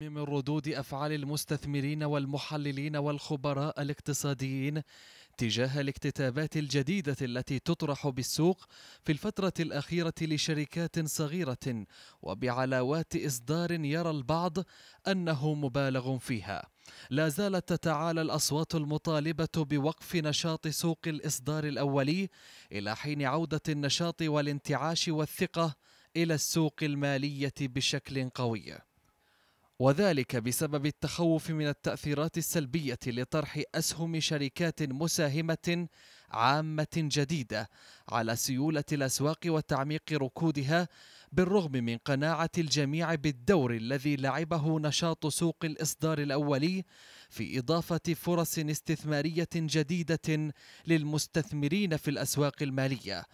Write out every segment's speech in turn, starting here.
من ردود أفعال المستثمرين والمحللين والخبراء الاقتصاديين تجاه الاكتتابات الجديدة التي تطرح بالسوق في الفترة الأخيرة لشركات صغيرة وبعلاوات إصدار يرى البعض أنه مبالغ فيها لا زالت تتعالى الأصوات المطالبة بوقف نشاط سوق الإصدار الأولي إلى حين عودة النشاط والانتعاش والثقة إلى السوق المالية بشكل قوي وذلك بسبب التخوف من التأثيرات السلبية لطرح أسهم شركات مساهمة عامة جديدة على سيولة الأسواق وتعميق ركودها بالرغم من قناعة الجميع بالدور الذي لعبه نشاط سوق الإصدار الأولي في إضافة فرص استثمارية جديدة للمستثمرين في الأسواق المالية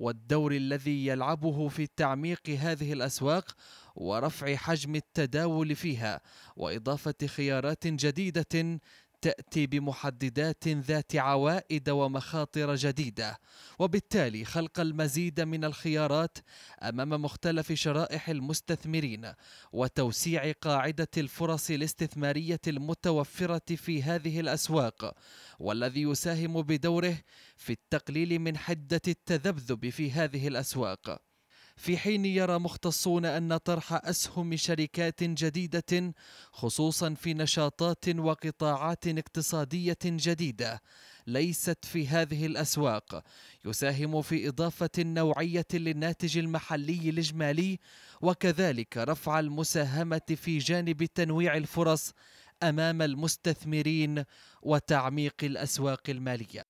والدور الذي يلعبه في تعميق هذه الاسواق ورفع حجم التداول فيها واضافه خيارات جديده تاتي بمحددات ذات عوائد ومخاطر جديده وبالتالي خلق المزيد من الخيارات امام مختلف شرائح المستثمرين وتوسيع قاعده الفرص الاستثماريه المتوفره في هذه الاسواق والذي يساهم بدوره في التقليل من حده التذبذب في هذه الاسواق في حين يرى مختصون أن طرح أسهم شركات جديدة خصوصا في نشاطات وقطاعات اقتصادية جديدة ليست في هذه الأسواق يساهم في إضافة نوعية للناتج المحلي الإجمالي وكذلك رفع المساهمة في جانب تنويع الفرص أمام المستثمرين وتعميق الأسواق المالية